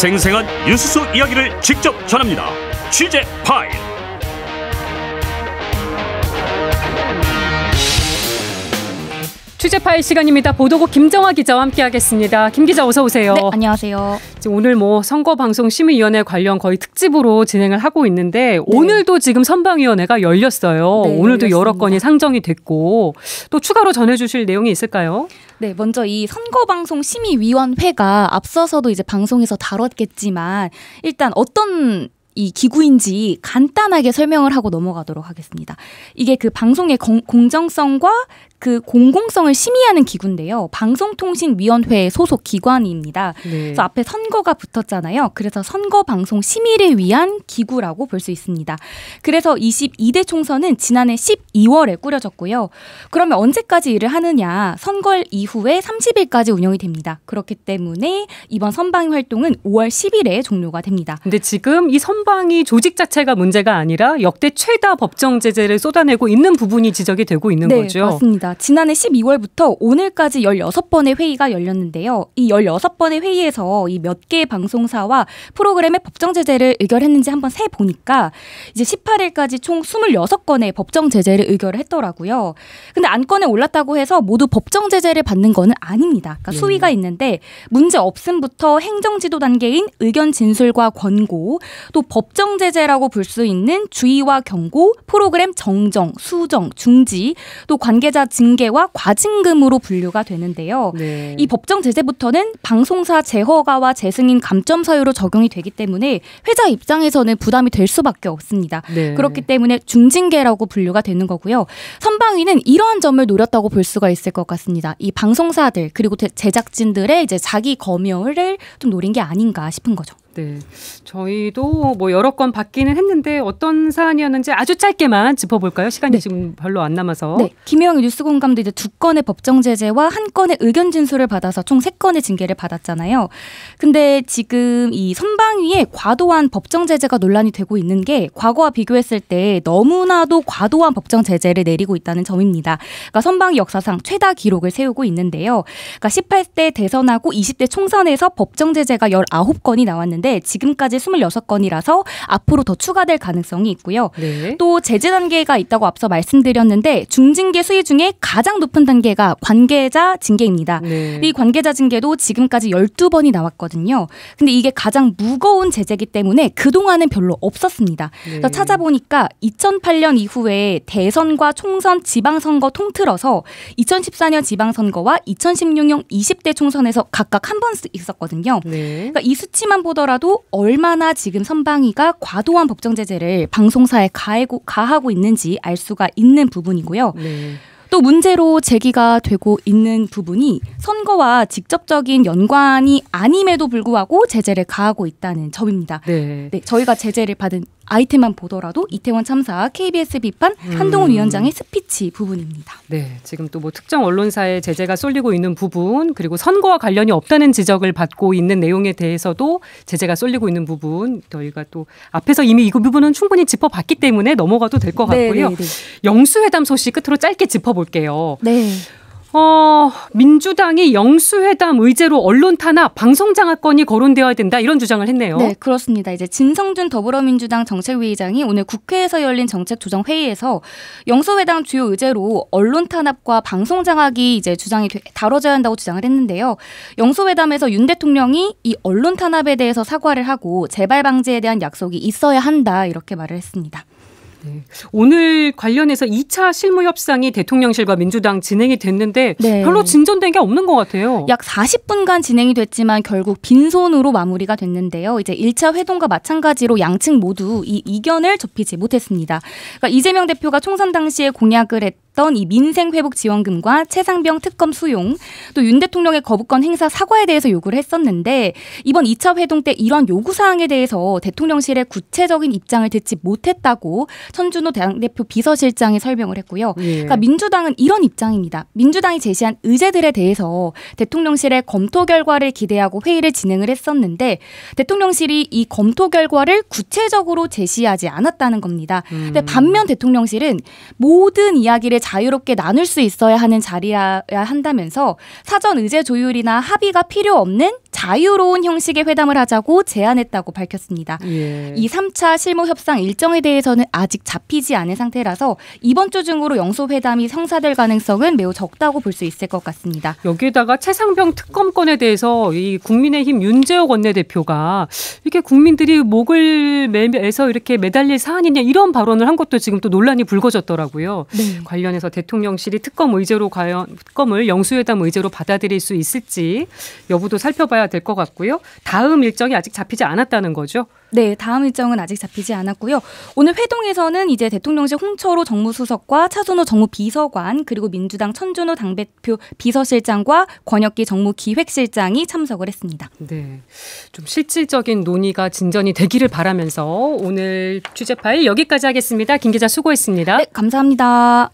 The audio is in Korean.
생생한 뉴스 속 이야기를 직접 전합니다. 취재 파일. 취재 파일 시간입니다. 보도국 김정아 기자와 함께하겠습니다. 김 기자 어서 오세요. 네, 안녕하세요. 오늘 뭐 선거 방송 심의위원회 관련 거의 특집으로 진행을 하고 있는데 네. 오늘도 지금 선방위원회가 열렸어요. 네, 오늘도 열렸습니다. 여러 건이 상정이 됐고 또 추가로 전해주실 내용이 있을까요? 네, 먼저 이 선거방송 심의위원회가 앞서서도 이제 방송에서 다뤘겠지만 일단 어떤 이 기구인지 간단하게 설명을 하고 넘어가도록 하겠습니다. 이게 그 방송의 공, 정성과 그 공공성을 심의하는 기구인데요. 방송통신위원회 소속 기관입니다. 네. 그래서 앞에 선거가 붙었잖아요. 그래서 선거 방송 심의를 위한 기구라고 볼 수 있습니다. 그래서 22대 총선은 지난해 12월에 꾸려졌고요. 그러면 언제까지 일을 하느냐? 선거 이후에 30일까지 운영이 됩니다. 그렇기 때문에 이번 선방 활동은 5월 10일에 종료가 됩니다. 근데 지금 이 선방이 조직 자체가 문제가 아니라 역대 최다 법정 제재를 쏟아내고 있는 부분이 지적이 되고 있는 네, 거죠. 맞습니다. 맞습니다. 지난해 12월부터 오늘까지 16번의 회의가 열렸는데요. 이 16번의 회의에서 이 몇 개의 방송사와 프로그램의 법정 제재를 의결했는지 한번 세 보니까 이제 18일까지 총 26건의 법정 제재를 의결을 했더라고요. 근데 안건에 올랐다고 해서 모두 법정 제재를 받는 거는 아닙니다. 그러니까 네. 수위가 있는데 문제 없음부터 행정 지도 단계인 의견 진술과 권고, 또 법정 제재라고 볼 수 있는 주의와 경고, 프로그램 정정, 수정, 중지, 또 관계자 징계와 과징금으로 분류가 되는데요. 네. 이 법정 제재부터는 방송사 재허가와 재승인 감점 사유로 적용이 되기 때문에 회사 입장에서는 부담이 될 수밖에 없습니다. 네. 그렇기 때문에 중징계라고 분류가 되는 거고요. 선방위는 이러한 점을 노렸다고 볼 수가 있을 것 같습니다. 이 방송사들 그리고 제작진들의 이제 자기 검열을 좀 노린 게 아닌가 싶은 거죠. 네. 저희도 뭐 여러 건 받기는 했는데 어떤 사안이었는지 아주 짧게만 짚어볼까요? 시간이 네. 지금 별로 안 남아서. 네. 김희 뉴스공감도 이제 두 건의 법정 제재와 한 건의 의견 진술을 받아서 총 세 건의 징계를 받았잖아요. 근데 지금 이 선방위에 과도한 법정 제재가 논란이 되고 있는 게 과거와 비교했을 때 너무나도 과도한 법정 제재를 내리고 있다는 점입니다. 그러니까 선방위 역사상 최다 기록을 세우고 있는데요. 그러니까 18대 대선하고 20대 총선에서 법정 제재가 19건이 나왔는데 있는데 지금까지 26건이라서 앞으로 더 추가될 가능성이 있고요. 네. 또 제재 단계가 있다고 앞서 말씀드렸는데 중징계 수위 중에 가장 높은 단계가 관계자 징계입니다. 네. 이 관계자 징계도 지금까지 12번이 나왔거든요. 근데 이게 가장 무거운 제재기 이 때문에 그동안은 별로 없었습니다. 네. 그래서 찾아보니까 2008년 이후에 대선과 총선 지방선거 통틀어서 2014년 지방선거와 2016년 20대 총선에서 각각 한 번 있었거든요. 네. 그러니까 이 수치만 보더라도 하더라도 얼마나 지금 선방위가 과도한 법정 제재를 방송사에 가해고, 가하고 있는지 알 수가 있는 부분이고요. 네. 또 문제로 제기가 되고 있는 부분이 선거와 직접적인 연관이 아님에도 불구하고 제재를 가하고 있다는 점입니다. 네. 네 저희가 제재를 받은 아이템만 보더라도 이태원 참사 KBS 비판 음. 한동훈 음. 위원장의 스피치 부분입니다. 네, 지금 또 뭐 특정 언론사의 제재가 쏠리고 있는 부분 그리고 선거와 관련이 없다는 지적을 받고 있는 내용에 대해서도 제재가 쏠리고 있는 부분 저희가 또 앞에서 이미 이 부분은 충분히 짚어봤기 때문에 넘어가도 될것 네, 같고요. 네네네. 네. 영수회담 소식 끝으로 짧게 짚어볼게요. 네. 어, 민주당이 영수회담 의제로 언론 탄압, 방송 장악권이 거론되어야 된다 이런 주장을 했네요. 네, 그렇습니다. 이제 진성준 더불어민주당 정책위의장이 오늘 국회에서 열린 정책조정 회의에서 영수회담 주요 의제로 언론 탄압과 방송 장악이 이제 주장이 다뤄져야 한다고 주장을 했는데요. 영수회담에서 윤 대통령이 이 언론 탄압에 대해서 사과를 하고 재발 방지에 대한 약속이 있어야 한다 이렇게 말을 했습니다. 네. 오늘 관련해서 2차 실무 협상이 대통령실과 민주당 진행이 됐는데 네. 별로 진전된 게 없는 것 같아요. 약 40분간 진행이 됐지만 결국 빈손으로 마무리가 됐는데요. 이제 1차 회동과 마찬가지로 양측 모두 이 이견을 좁히지 못했습니다. 그러니까 이재명 대표가 총선 당시에 공약을 했 나던이 민생 회복 지원금과 최상병 특검 수용 또 윤 대통령의 거부권 행사 사과에 대해서 요구를 했었는데 이번 2차 회동 때이런 요구 사항에 대해서 대통령실의 구체적인 입장을 듣지 못했다고 천준호 당대표 비서실장이 설명을 했고요. 예. 그러니까 민주당은 이런 입장입니다. 민주당이 제시한 의제들에 대해서 대통령실의 검토 결과를 기대하고 회의를 진행을 했었는데 대통령실이 이 검토 결과를 구체적으로 제시하지 않았다는 겁니다. 음. 근데 반면 대통령실은 모든 이야기를 자유롭게 나눌 수 있어야 하는 자리여야 한다면서 사전 의제 조율이나 합의가 필요 없는 자유로운 형식의 회담을 하자고 제안했다고 밝혔습니다. 예. 이 3차 실무 협상 일정에 대해서는 아직 잡히지 않은 상태라서 이번 주 중으로 영소 회담이 성사될 가능성은 매우 적다고 볼 수 있을 것 같습니다. 여기에다가 최상병 특검권에 대해서 이 국민의힘 윤재옥 원내대표가 이렇게 국민들이 목을 매서 이렇게 매달릴 사안이냐 이런 발언을 한 것도 지금 또 논란이 불거졌더라고요. 네. 관련해서 대통령실이 특검 의제로 과연 특검을 영수회담 의제로 받아들일 수 있을지 여부도 살펴봐야 될것 같고요. 다음 일정이 아직 잡히지 않았다는 거죠. 네, 다음 일정은 아직 잡히지 않았고요. 오늘 회동에서는 이제 대통령실 홍철호 정무수석과 차준호 정무비서관 그리고 민주당 천준호 당대표 비서실장과 권혁기 정무기획실장이 참석을 했습니다. 네, 좀 실질적인 논의가 진전이 되기를 바라면서 오늘 취재 파일 여기까지 하겠습니다. 김 기자 수고했습니다. 네, 감사합니다.